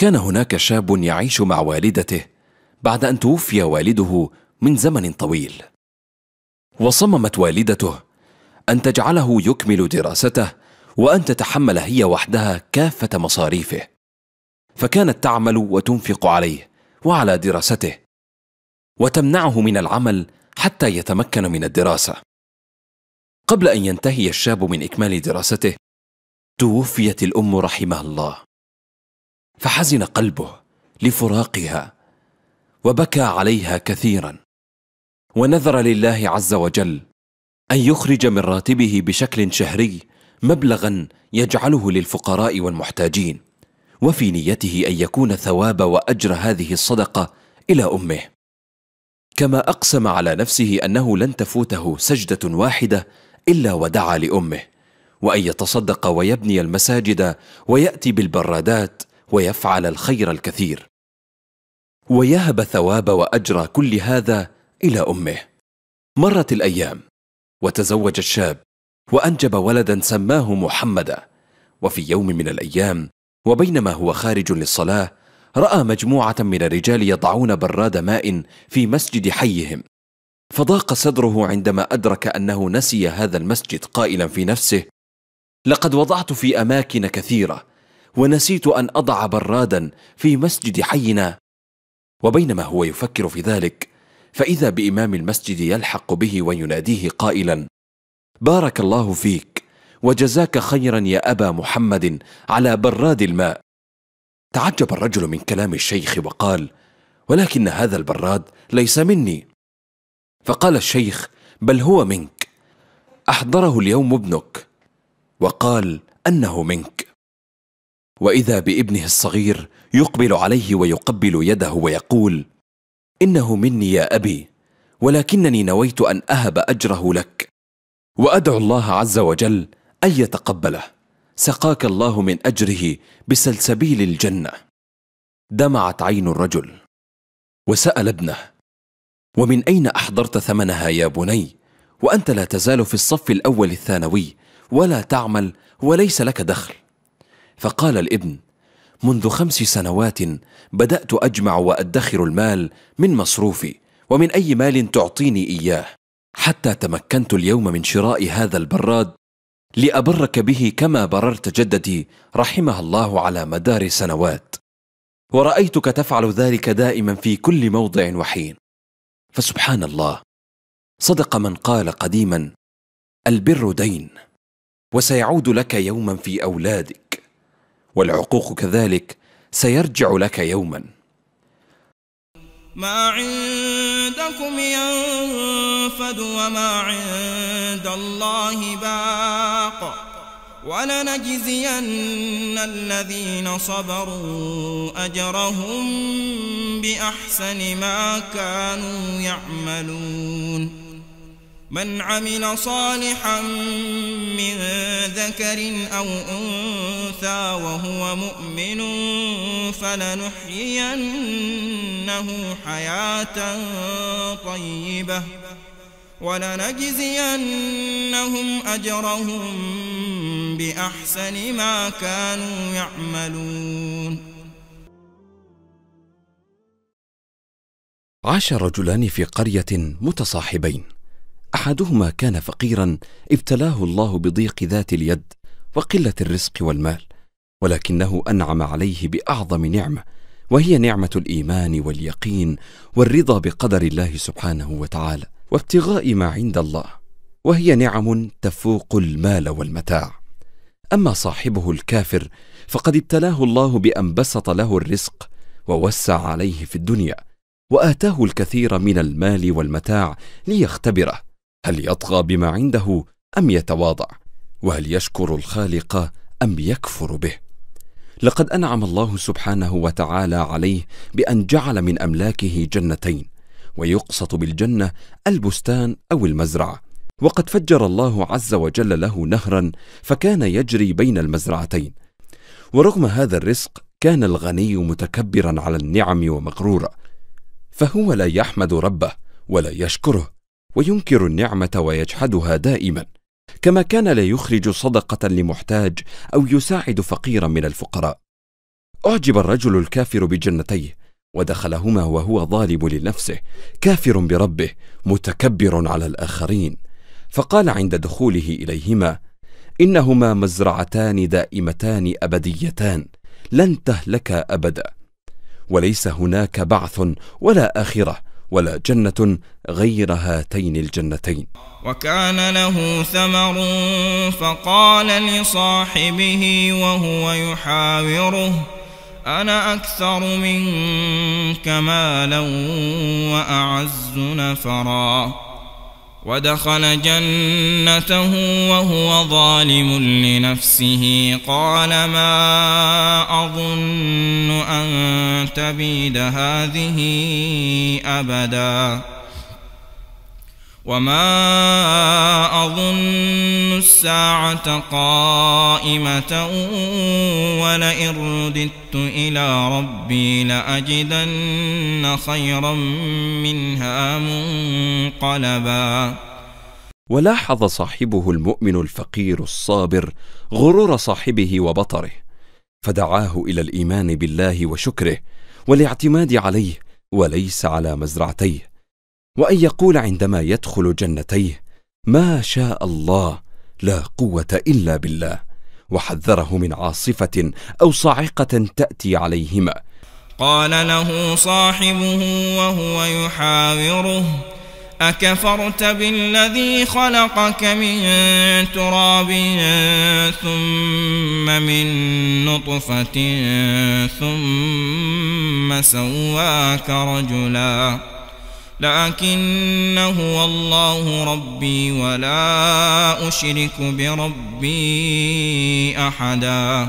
كان هناك شاب يعيش مع والدته بعد ان توفي والده من زمن طويل وصممت والدته ان تجعله يكمل دراسته وان تتحمل هي وحدها كافه مصاريفه فكانت تعمل وتنفق عليه وعلى دراسته وتمنعه من العمل حتى يتمكن من الدراسه قبل ان ينتهي الشاب من اكمال دراسته توفيت الام رحمها الله فحزن قلبه لفراقها وبكى عليها كثيرا ونذر لله عز وجل ان يخرج من راتبه بشكل شهري مبلغا يجعله للفقراء والمحتاجين وفي نيته ان يكون ثواب واجر هذه الصدقه الى امه كما اقسم على نفسه انه لن تفوته سجده واحده الا ودعا لامه وان يتصدق ويبني المساجد وياتي بالبرادات ويفعل الخير الكثير ويهب ثواب واجر كل هذا الى امه مرت الايام وتزوج الشاب وانجب ولدا سماه محمدا وفي يوم من الايام وبينما هو خارج للصلاه راى مجموعه من الرجال يضعون براد ماء في مسجد حيهم فضاق صدره عندما ادرك انه نسي هذا المسجد قائلا في نفسه لقد وضعت في اماكن كثيره ونسيت أن أضع برادا في مسجد حينا وبينما هو يفكر في ذلك فإذا بإمام المسجد يلحق به ويناديه قائلا بارك الله فيك وجزاك خيرا يا أبا محمد على براد الماء تعجب الرجل من كلام الشيخ وقال ولكن هذا البراد ليس مني فقال الشيخ بل هو منك أحضره اليوم ابنك وقال أنه منك واذا بابنه الصغير يقبل عليه ويقبل يده ويقول انه مني يا ابي ولكنني نويت ان اهب اجره لك وادعو الله عز وجل ان يتقبله سقاك الله من اجره بسلسبيل الجنه دمعت عين الرجل وسال ابنه ومن اين احضرت ثمنها يا بني وانت لا تزال في الصف الاول الثانوي ولا تعمل وليس لك دخل فقال الابن منذ خمس سنوات بدأت أجمع وأدخر المال من مصروفي ومن أي مال تعطيني إياه حتى تمكنت اليوم من شراء هذا البراد لأبرك به كما بررت جدتي رحمها الله على مدار سنوات ورأيتك تفعل ذلك دائما في كل موضع وحين فسبحان الله صدق من قال قديما البر دين وسيعود لك يوما في أولادك والعقوق كذلك سيرجع لك يوما ما عندكم ينفد وما عند الله باق ولنجزين الذين صبروا أجرهم بأحسن ما كانوا يعملون من عمل صالحا من ذكر أو أنثى وهو مؤمن فلنحيينه حياة طيبة ولنجزينهم أجرهم بأحسن ما كانوا يعملون عاش رجلان في قرية متصاحبين احدهما كان فقيرا ابتلاه الله بضيق ذات اليد وقله الرزق والمال ولكنه انعم عليه باعظم نعمه وهي نعمه الايمان واليقين والرضا بقدر الله سبحانه وتعالى وابتغاء ما عند الله وهي نعم تفوق المال والمتاع اما صاحبه الكافر فقد ابتلاه الله بان بسط له الرزق ووسع عليه في الدنيا واتاه الكثير من المال والمتاع ليختبره هل يطغى بما عنده ام يتواضع وهل يشكر الخالق ام يكفر به لقد انعم الله سبحانه وتعالى عليه بان جعل من املاكه جنتين ويقصد بالجنه البستان او المزرعه وقد فجر الله عز وجل له نهرا فكان يجري بين المزرعتين ورغم هذا الرزق كان الغني متكبرا على النعم ومغرورا فهو لا يحمد ربه ولا يشكره وينكر النعمه ويجحدها دائما كما كان لا يخرج صدقه لمحتاج او يساعد فقيرا من الفقراء اعجب الرجل الكافر بجنتيه ودخلهما وهو ظالم لنفسه كافر بربه متكبر على الاخرين فقال عند دخوله اليهما انهما مزرعتان دائمتان ابديتان لن تهلكا ابدا وليس هناك بعث ولا اخره ولا جنة غير هاتين الجنتين وكان له ثمر فقال لصاحبه وهو يحاوره أنا أكثر منك مالا وأعز نفرا ودخل جنته وهو ظالم لنفسه قال ما أظن أن تبيد هذه أبدا وما أظن الساعة قائمة ولئن رددت إلى ربي لأجدن خيرا منها منقلبا ولاحظ صاحبه المؤمن الفقير الصابر غرور صاحبه وبطره فدعاه الى الايمان بالله وشكره والاعتماد عليه وليس على مزرعتيه وان يقول عندما يدخل جنتيه ما شاء الله لا قوه الا بالله وحذره من عاصفه او صاعقه تاتي عليهما قال له صاحبه وهو يحاوره أكفرت بالذي خلقك من تراب ثم من نطفة ثم سواك رجلا لكن هو الله ربي ولا أشرك بربي أحداً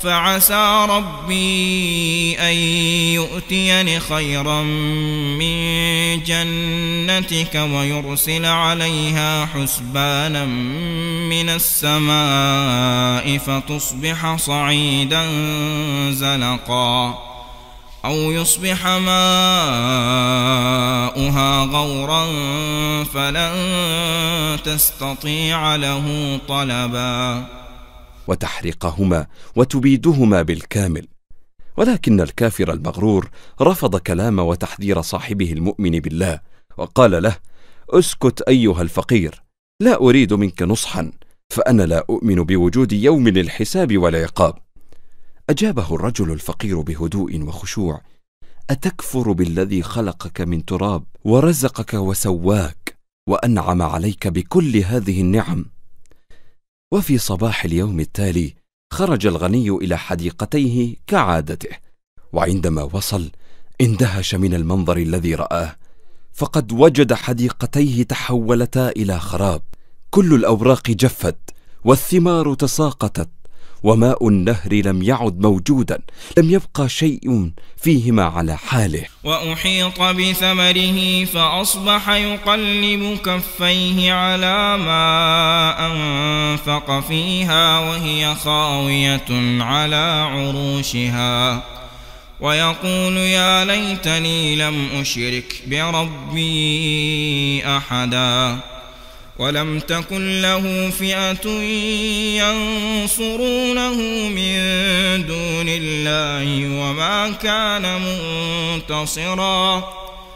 فعسى ربي أن يؤتيني خيرا من جنتك ويرسل عليها حسبانا من السماء فتصبح صعيدا زلقا أو يصبح ماؤها غورا فلن تستطيع له طلباً وتحريقهما وتبيدهما بالكامل ولكن الكافر المغرور رفض كلام وتحذير صاحبه المؤمن بالله وقال له اسكت ايها الفقير لا اريد منك نصحا فانا لا اؤمن بوجود يوم الحساب والعقاب اجابه الرجل الفقير بهدوء وخشوع اتكفر بالذي خلقك من تراب ورزقك وسواك وانعم عليك بكل هذه النعم وفي صباح اليوم التالي خرج الغني الى حديقتيه كعادته وعندما وصل اندهش من المنظر الذي راه فقد وجد حديقتيه تحولتا الى خراب كل الاوراق جفت والثمار تساقطت وماء النهر لم يعد موجودا لم يبقى شيء فيهما على حاله وأحيط بثمره فأصبح يقلب كفيه على ما أنفق فيها وهي خاوية على عروشها ويقول يا ليتني لم أشرك بربي أحداً ولم تكن له فئة ينصرونه من دون الله وما كان منتصراً